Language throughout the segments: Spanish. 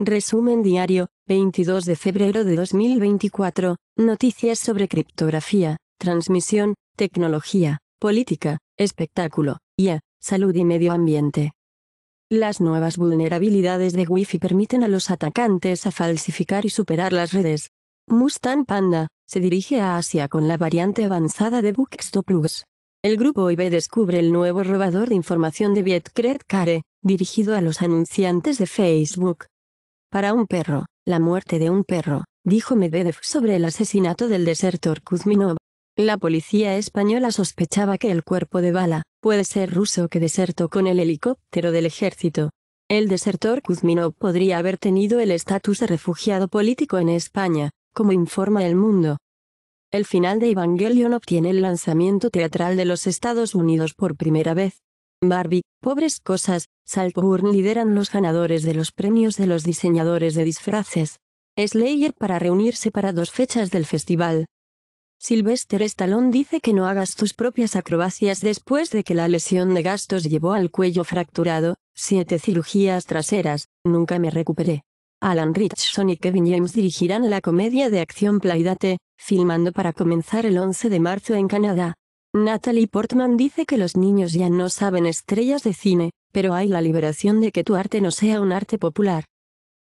Resumen diario, 22 de febrero de 2024, noticias sobre criptografía, transmisión, tecnología, política, espectáculo, IA, salud y medio ambiente. Las nuevas vulnerabilidades de Wi-Fi permiten a los atacantes a falsificar y superar las redes. Mustang Panda, se dirige a Asia con la variante avanzada de Plus. El grupo IB descubre el nuevo robador de información de Vietcred Care, dirigido a los anunciantes de Facebook. Para un perro, la muerte de un perro, dijo Medvedev sobre el asesinato del desertor Kuzminov. La policía española sospechaba que el cuerpo de bala, puede ser ruso que desertó con el helicóptero del ejército. El desertor Kuzminov podría haber tenido el estatus de refugiado político en España, como informa El Mundo. El final de Evangelion obtiene el lanzamiento teatral de los Estados Unidos por primera vez, Barbie, Pobres Cosas, Saltburn lideran los ganadores de los premios de los diseñadores de disfraces. Slayer para reunirse para dos fechas del festival. Sylvester Stallone dice que no hagas tus propias acrobacias después de que la lesión de gastos llevó al cuello fracturado, siete cirugías traseras, nunca me recuperé. Alan Richson y Kevin James dirigirán la comedia de acción Playdate, filmando para comenzar el 11 de marzo en Canadá. Natalie Portman dice que los niños ya no saben estrellas de cine, pero hay la liberación de que tu arte no sea un arte popular.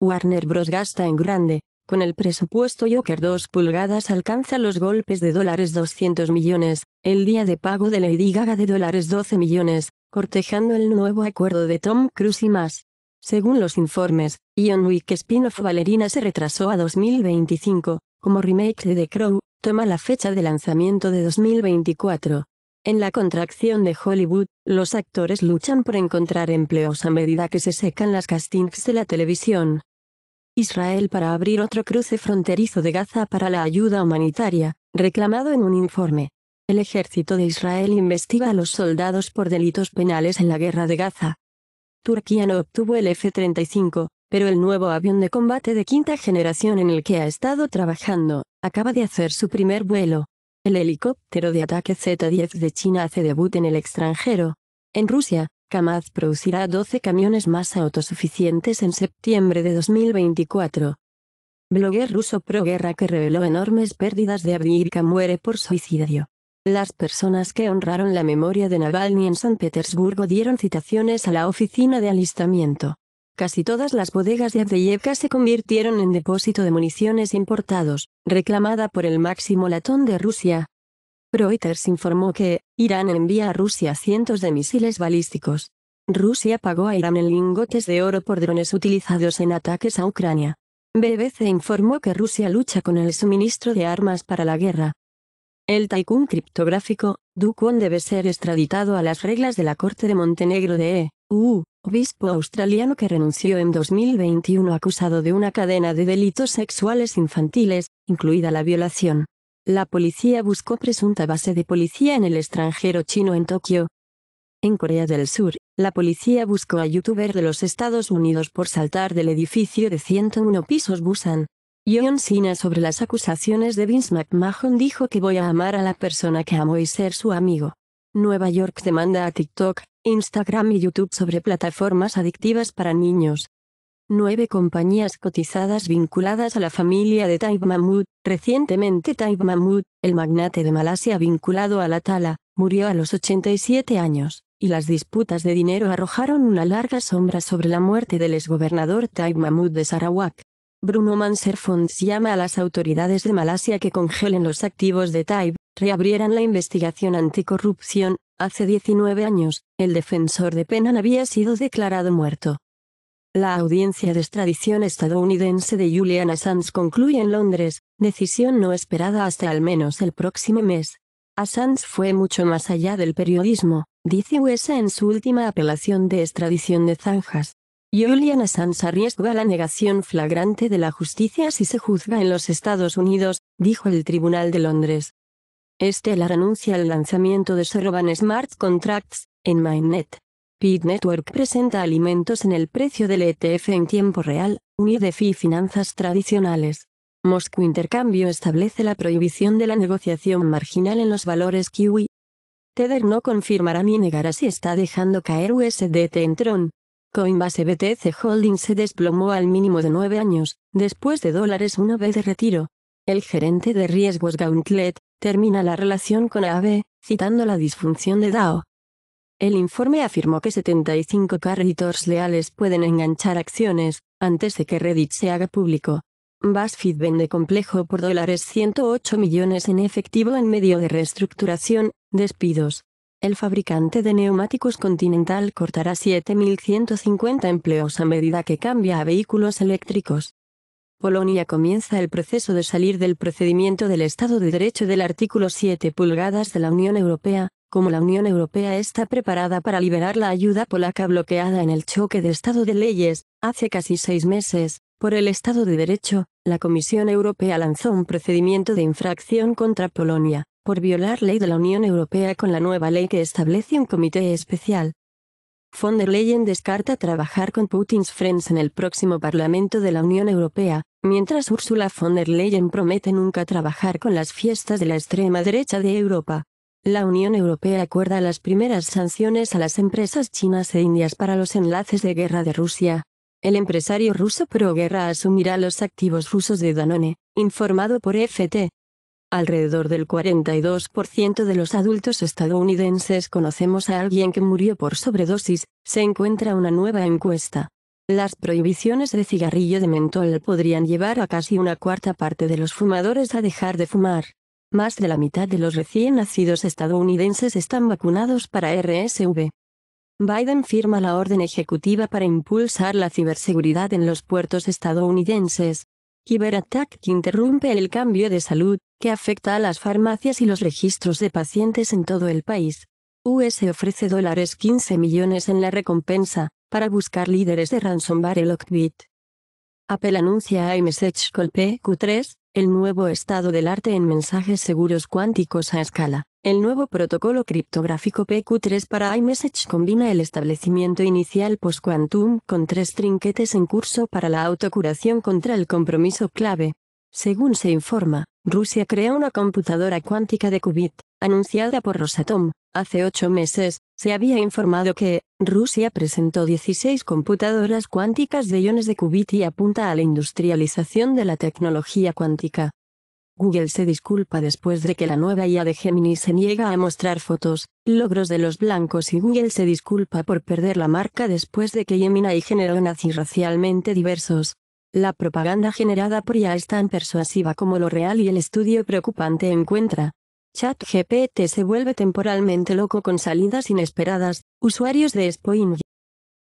Warner Bros. gasta en grande, con el presupuesto Joker 2 pulgadas alcanza los golpes de dólares 200 millones, el día de pago de Lady Gaga de dólares 12 millones, cortejando el nuevo acuerdo de Tom Cruise y más. Según los informes, Ion Wick Spin-off Valerina se retrasó a 2025, como remake de The Crow, toma la fecha de lanzamiento de 2024. En la contracción de Hollywood, los actores luchan por encontrar empleos a medida que se secan las castings de la televisión. Israel para abrir otro cruce fronterizo de Gaza para la ayuda humanitaria, reclamado en un informe. El ejército de Israel investiga a los soldados por delitos penales en la guerra de Gaza. Turquía no obtuvo el F-35, pero el nuevo avión de combate de quinta generación en el que ha estado trabajando, acaba de hacer su primer vuelo. El helicóptero de ataque Z-10 de China hace debut en el extranjero. En Rusia, Kamaz producirá 12 camiones más autosuficientes en septiembre de 2024. Blogger ruso proguerra que reveló enormes pérdidas de Abdirka muere por suicidio. Las personas que honraron la memoria de Navalny en San Petersburgo dieron citaciones a la oficina de alistamiento. Casi todas las bodegas de Avdeyevka se convirtieron en depósito de municiones importados, reclamada por el máximo latón de Rusia. Reuters informó que, Irán envía a Rusia cientos de misiles balísticos. Rusia pagó a Irán en lingotes de oro por drones utilizados en ataques a Ucrania. BBC informó que Rusia lucha con el suministro de armas para la guerra. El tycoon criptográfico, Dukon debe ser extraditado a las reglas de la Corte de Montenegro de EU obispo australiano que renunció en 2021 acusado de una cadena de delitos sexuales infantiles, incluida la violación. La policía buscó presunta base de policía en el extranjero chino en Tokio. En Corea del Sur, la policía buscó a youtuber de los Estados Unidos por saltar del edificio de 101 pisos Busan. John Sina sobre las acusaciones de Vince McMahon dijo que voy a amar a la persona que amo y ser su amigo. Nueva York demanda a TikTok, Instagram y YouTube sobre plataformas adictivas para niños. Nueve compañías cotizadas vinculadas a la familia de Taib Mahmud. Recientemente Taib Mahmud, el magnate de Malasia vinculado a la Tala, murió a los 87 años, y las disputas de dinero arrojaron una larga sombra sobre la muerte del exgobernador Taib Mahmud de Sarawak. Bruno Manser llama a las autoridades de Malasia que congelen los activos de Taib, reabrieran la investigación anticorrupción, Hace 19 años, el defensor de Penan había sido declarado muerto. La audiencia de extradición estadounidense de Julian Assange concluye en Londres, decisión no esperada hasta al menos el próximo mes. Assange fue mucho más allá del periodismo, dice USA en su última apelación de extradición de zanjas. Julian Assange arriesga la negación flagrante de la justicia si se juzga en los Estados Unidos, dijo el Tribunal de Londres. Este la anuncia el lanzamiento de Soroban Smart Contracts, en Mainnet. Pit Network presenta alimentos en el precio del ETF en tiempo real, un DeFi y finanzas tradicionales. Moscú Intercambio establece la prohibición de la negociación marginal en los valores Kiwi. Tether no confirmará ni negará si está dejando caer USDT en Tron. Coinbase BTC Holding se desplomó al mínimo de nueve años, después de dólares una vez de retiro el gerente de riesgos Gauntlet, termina la relación con Ave, citando la disfunción de DAO. El informe afirmó que 75 carritos leales pueden enganchar acciones, antes de que Reddit se haga público. BuzzFeed vende complejo por dólares 108 millones en efectivo en medio de reestructuración, despidos. El fabricante de neumáticos Continental cortará 7.150 empleos a medida que cambia a vehículos eléctricos. Polonia comienza el proceso de salir del procedimiento del Estado de Derecho del artículo 7 pulgadas de la Unión Europea, como la Unión Europea está preparada para liberar la ayuda polaca bloqueada en el choque de Estado de leyes, hace casi seis meses, por el Estado de Derecho, la Comisión Europea lanzó un procedimiento de infracción contra Polonia, por violar ley de la Unión Europea con la nueva ley que establece un comité especial. Von der Leyen descarta trabajar con Putin's Friends en el próximo Parlamento de la Unión Europea, mientras Ursula von der Leyen promete nunca trabajar con las fiestas de la extrema derecha de Europa. La Unión Europea acuerda las primeras sanciones a las empresas chinas e indias para los enlaces de guerra de Rusia. El empresario ruso pro guerra asumirá los activos rusos de Danone, informado por FT. Alrededor del 42% de los adultos estadounidenses conocemos a alguien que murió por sobredosis, se encuentra una nueva encuesta. Las prohibiciones de cigarrillo de mentol podrían llevar a casi una cuarta parte de los fumadores a dejar de fumar. Más de la mitad de los recién nacidos estadounidenses están vacunados para RSV. Biden firma la orden ejecutiva para impulsar la ciberseguridad en los puertos estadounidenses. Cyberattack interrumpe el cambio de salud, que afecta a las farmacias y los registros de pacientes en todo el país. US ofrece dólares 15 millones en la recompensa, para buscar líderes de ransomware el Lockbit. Apple anuncia iMessage Call PQ3, el nuevo estado del arte en mensajes seguros cuánticos a escala. El nuevo protocolo criptográfico PQ3 para iMessage combina el establecimiento inicial post-quantum con tres trinquetes en curso para la autocuración contra el compromiso clave. Según se informa, Rusia crea una computadora cuántica de qubit, anunciada por Rosatom. Hace ocho meses, se había informado que, Rusia presentó 16 computadoras cuánticas de iones de qubit y apunta a la industrialización de la tecnología cuántica. Google se disculpa después de que la nueva IA de Gemini se niega a mostrar fotos, logros de los blancos y Google se disculpa por perder la marca después de que Gemini generó nazi racialmente diversos, la propaganda generada por ya es tan persuasiva como lo real y el estudio preocupante encuentra. ChatGPT se vuelve temporalmente loco con salidas inesperadas, usuarios de Spoing.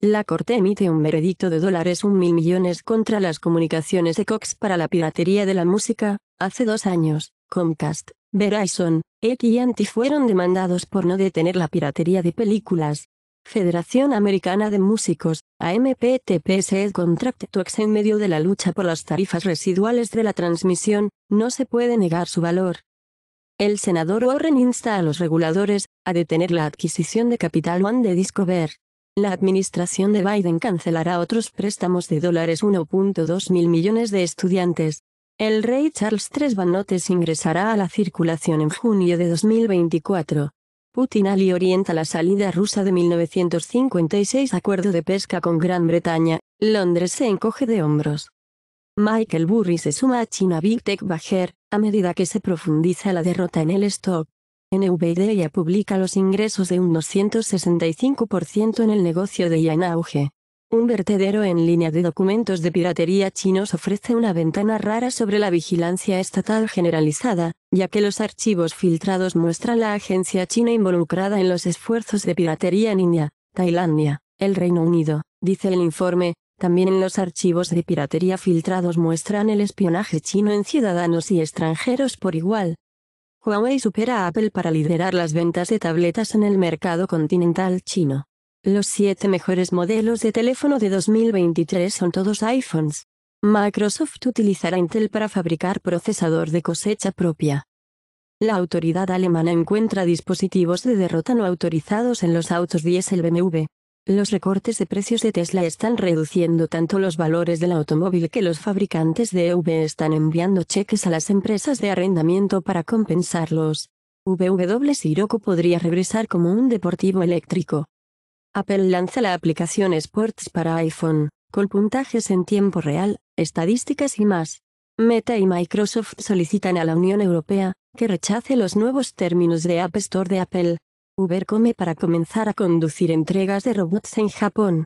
La Corte emite un veredicto de dólares un mil millones contra las comunicaciones de Cox para la piratería de la música. Hace dos años, Comcast, Verizon, y Anti fueron demandados por no detener la piratería de películas, Federación Americana de Músicos, AMPTPS Contract en medio de la lucha por las tarifas residuales de la transmisión, no se puede negar su valor. El senador Warren insta a los reguladores, a detener la adquisición de Capital One de Discover. La administración de Biden cancelará otros préstamos de dólares 1.2 mil millones de estudiantes. El rey Charles III Banotes ingresará a la circulación en junio de 2024. Putin Ali orienta la salida rusa de 1956 Acuerdo de pesca con Gran Bretaña, Londres se encoge de hombros. Michael Burry se suma a China Big Tech Bajer, a medida que se profundiza la derrota en el stock. NVDA publica los ingresos de un 265% en el negocio de Yanauge. Un vertedero en línea de documentos de piratería chinos ofrece una ventana rara sobre la vigilancia estatal generalizada, ya que los archivos filtrados muestran la agencia china involucrada en los esfuerzos de piratería en India, Tailandia, el Reino Unido, dice el informe. También en los archivos de piratería filtrados muestran el espionaje chino en ciudadanos y extranjeros por igual. Huawei supera a Apple para liderar las ventas de tabletas en el mercado continental chino. Los siete mejores modelos de teléfono de 2023 son todos iPhones. Microsoft utilizará Intel para fabricar procesador de cosecha propia. La autoridad alemana encuentra dispositivos de derrota no autorizados en los autos diésel BMW. Los recortes de precios de Tesla están reduciendo tanto los valores del automóvil que los fabricantes de EV están enviando cheques a las empresas de arrendamiento para compensarlos. VW Sirocco podría regresar como un deportivo eléctrico. Apple lanza la aplicación Sports para iPhone, con puntajes en tiempo real, estadísticas y más. Meta y Microsoft solicitan a la Unión Europea que rechace los nuevos términos de App Store de Apple. Uber come para comenzar a conducir entregas de robots en Japón.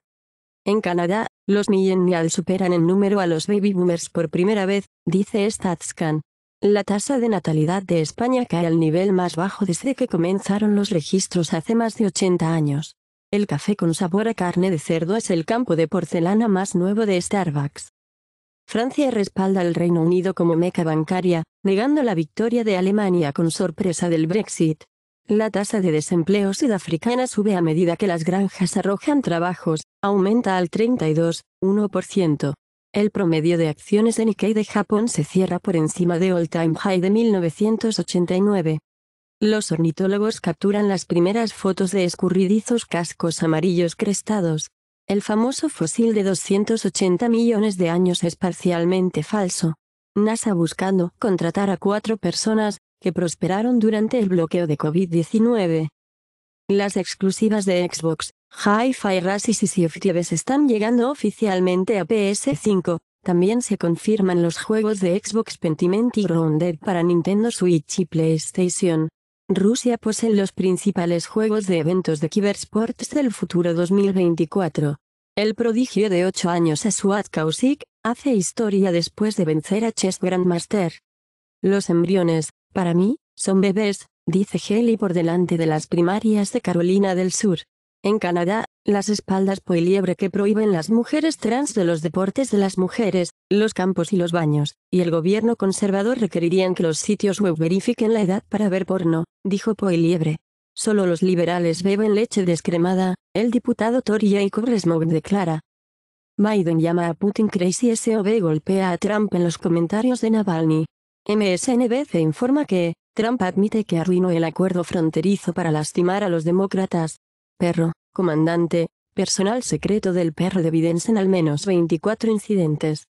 En Canadá, los millennials superan en número a los baby boomers por primera vez, dice StatsCan. La tasa de natalidad de España cae al nivel más bajo desde que comenzaron los registros hace más de 80 años. El café con sabor a carne de cerdo es el campo de porcelana más nuevo de Starbucks. Francia respalda al Reino Unido como meca bancaria, negando la victoria de Alemania con sorpresa del Brexit. La tasa de desempleo sudafricana sube a medida que las granjas arrojan trabajos, aumenta al 32,1%. El promedio de acciones en Nikkei de Japón se cierra por encima de all-time high de 1989. Los ornitólogos capturan las primeras fotos de escurridizos cascos amarillos crestados. El famoso fósil de 280 millones de años es parcialmente falso. NASA buscando contratar a cuatro personas, que prosperaron durante el bloqueo de COVID-19. Las exclusivas de Xbox, Hi-Fi y Sea of están llegando oficialmente a PS5. También se confirman los juegos de Xbox Pentiment y Grounded para Nintendo Switch y PlayStation. Rusia posee los principales juegos de eventos de Cybersports del futuro 2024. El prodigio de 8 años Asuad Kausik, hace historia después de vencer a Chess Grandmaster. Los embriones, para mí, son bebés, dice Haley por delante de las primarias de Carolina del Sur. En Canadá, las espaldas poliebre que prohíben las mujeres trans de los deportes de las mujeres, los campos y los baños, y el gobierno conservador requerirían que los sitios web verifiquen la edad para ver porno dijo Liebre. Solo los liberales beben leche descremada, el diputado Tory y rees declara. Biden llama a Putin crazy SOB golpea a Trump en los comentarios de Navalny. MSNBC informa que, Trump admite que arruinó el acuerdo fronterizo para lastimar a los demócratas. Perro, comandante, personal secreto del perro de Biden en al menos 24 incidentes.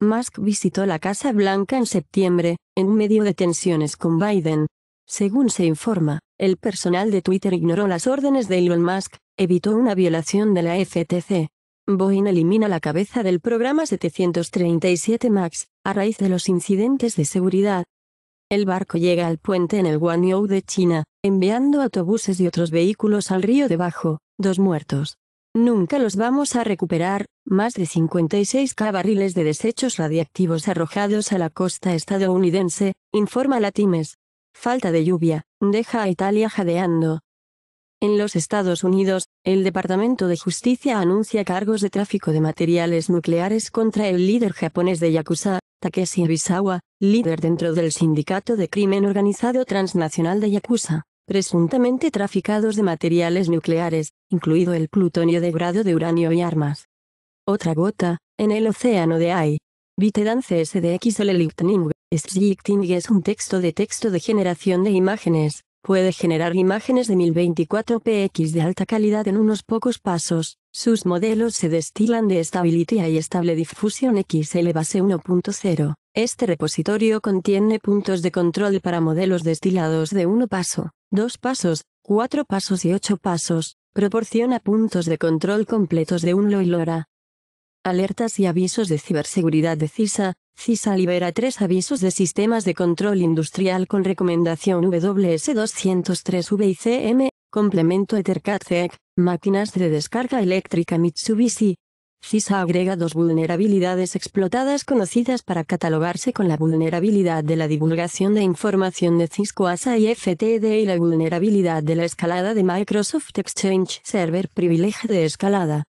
Musk visitó la Casa Blanca en septiembre, en medio de tensiones con Biden, según se informa, el personal de Twitter ignoró las órdenes de Elon Musk, evitó una violación de la FTC. Boeing elimina la cabeza del programa 737 MAX, a raíz de los incidentes de seguridad. El barco llega al puente en el Guanyou de China, enviando autobuses y otros vehículos al río debajo, dos muertos. Nunca los vamos a recuperar, más de 56 cabarriles de desechos radiactivos arrojados a la costa estadounidense, informa la Times falta de lluvia, deja a Italia jadeando. En los Estados Unidos, el Departamento de Justicia anuncia cargos de tráfico de materiales nucleares contra el líder japonés de Yakuza, Takeshi Abisawa, líder dentro del sindicato de crimen organizado transnacional de Yakuza, presuntamente traficados de materiales nucleares, incluido el plutonio de grado de uranio y armas. Otra gota, en el océano de Ai. Vitedance SDXL Lightning. es un texto de texto de generación de imágenes. Puede generar imágenes de 1024px de alta calidad en unos pocos pasos. Sus modelos se destilan de Stability y Stable Diffusion XL base 1.0. Este repositorio contiene puntos de control para modelos destilados de 1 paso, 2 pasos, 4 pasos y 8 pasos. Proporciona puntos de control completos de un LoRa. Alertas y avisos de ciberseguridad de CISA. CISA libera tres avisos de sistemas de control industrial con recomendación ws 203 vicm complemento EtherCAT-CEC, e máquinas de descarga eléctrica Mitsubishi. CISA agrega dos vulnerabilidades explotadas conocidas para catalogarse con la vulnerabilidad de la divulgación de información de Cisco ASA y FTD y la vulnerabilidad de la escalada de Microsoft Exchange Server privilegio de escalada.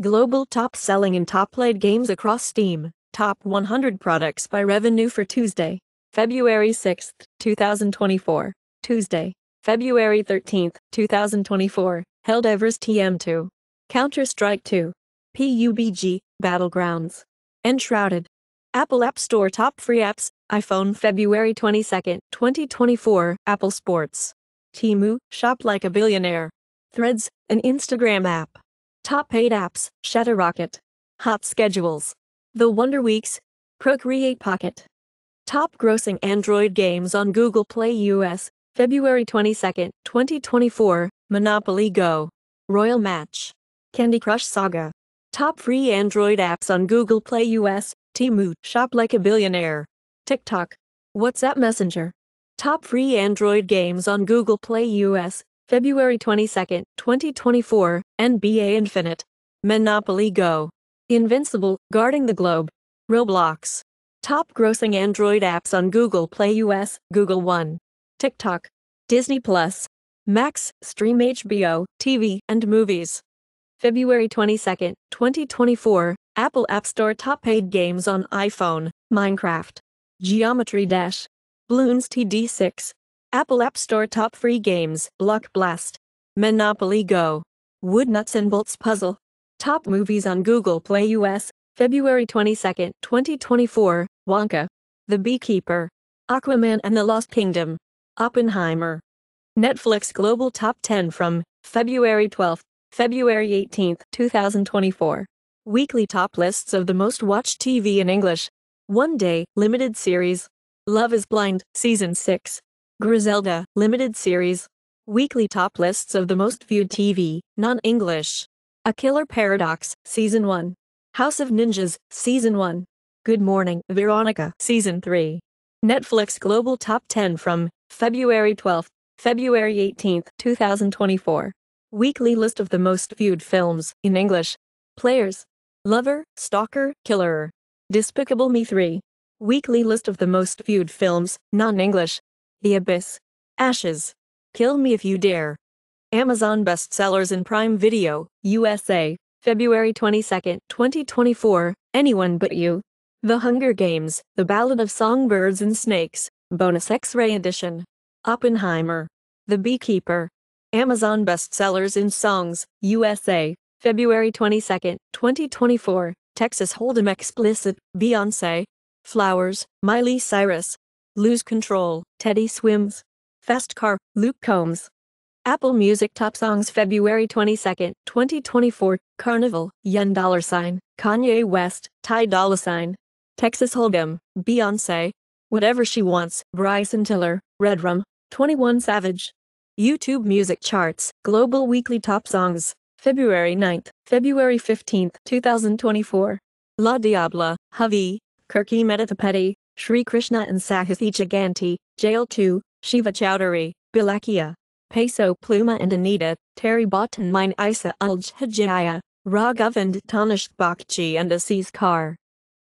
Global top-selling and top-played games across Steam, top 100 products by revenue for Tuesday, February 6, 2024. Tuesday, February 13, 2024, held TM2, Counter-Strike 2, PUBG, Battlegrounds, Enshrouded. Apple App Store top free apps, iPhone February 22, 2024, Apple Sports. Timu, shop like a billionaire. Threads, an Instagram app. Top paid apps, Rocket, Hot schedules. The Wonder Weeks. Procreate Pocket. Top grossing Android games on Google Play US, February 22, 2024, Monopoly Go. Royal Match. Candy Crush Saga. Top free Android apps on Google Play US, Timu, Shop Like a Billionaire. TikTok. WhatsApp Messenger. Top free Android games on Google Play US, February 22, 2024, NBA Infinite. Monopoly Go. Invincible, Guarding the Globe. Roblox. Top grossing Android apps on Google Play US, Google One. TikTok. Disney Plus. Max, Stream HBO, TV, and Movies. February 22, 2024, Apple App Store top paid games on iPhone, Minecraft. Geometry Dash. Bloons TD6, Apple App Store Top Free Games, Block Blast, Monopoly Go, Wood Nuts and Bolts Puzzle, Top Movies on Google Play US, February 22, 2024, Wonka, The Beekeeper, Aquaman and the Lost Kingdom, Oppenheimer. Netflix Global Top 10 from February 12, February 18, 2024. Weekly top lists of the most watched TV in English. One day, limited series. Love is Blind, Season 6, Griselda, Limited Series. Weekly top lists of the most viewed TV, non-English. A Killer Paradox, Season 1. House of Ninjas, Season 1. Good Morning, Veronica, Season 3. Netflix Global Top 10 from February 12, February 18, 2024. Weekly list of the most viewed films in English. Players. Lover, Stalker, Killer. Despicable Me 3. Weekly list of the most viewed films, non-English. The Abyss, Ashes, Kill Me If You Dare. Amazon bestsellers in Prime Video, USA, February 22, 2024, Anyone But You. The Hunger Games, The Ballad of Songbirds and Snakes, Bonus X-Ray Edition. Oppenheimer. The Beekeeper. Amazon bestsellers in Songs, USA, February 22, 2024, Texas Hold'em Explicit, Beyonce. Flowers, Miley Cyrus, Lose Control, Teddy Swims. Fast Car, Luke Combs. Apple Music Top Songs February 22, 2024, Carnival, Yen Dollar Sign, Kanye West, Ty Dolla Sign. Texas Hold'em, Beyonce. Whatever She Wants, Bryson Tiller, Redrum, 21 Savage. YouTube Music Charts, Global Weekly Top Songs, February 9, February 15, 2024. La Diabla, Javi, Kirky Metathapetti, Shri Krishna and Sahithi Giganti, Jail 2, Shiva Chowdhury, Bilakia. Peso Pluma and Anita, Terry Bhattan Mine Isa Uljhajaya, Raghavind Tanishbakchi and Aziz Kar.